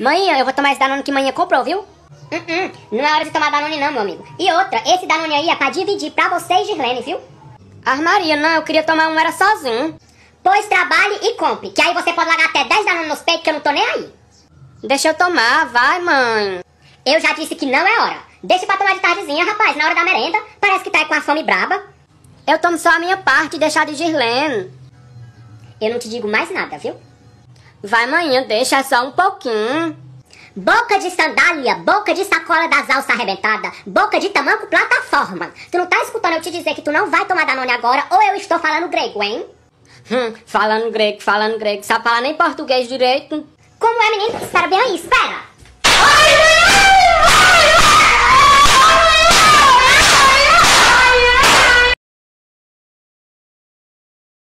Mãe, eu vou tomar esse Danone que manhã comprou, viu? Uh -uh, não é hora de tomar Danone não, meu amigo. E outra, esse Danone aí é pra dividir pra você e Girlene, viu? Armaria, ah, não, eu queria tomar um, era sozinho. Pois trabalhe e compre, que aí você pode largar até 10 Danone nos peitos que eu não tô nem aí. Deixa eu tomar, vai, mãe. Eu já disse que não é hora. Deixa pra tomar de tardezinha, rapaz, na hora da merenda. Parece que tá aí com a fome braba. Eu tomo só a minha parte e deixar de Girlene. Eu não te digo mais nada, viu? Vai, manhã, deixa só um pouquinho. Boca de sandália, boca de sacola das alças arrebentada, boca de tamanco plataforma. Tu não tá escutando eu te dizer que tu não vai tomar Danone agora ou eu estou falando grego, hein? Hum, falando grego, falando grego, sabe falar nem português direito. Como é, menino? Espera bem aí, espera!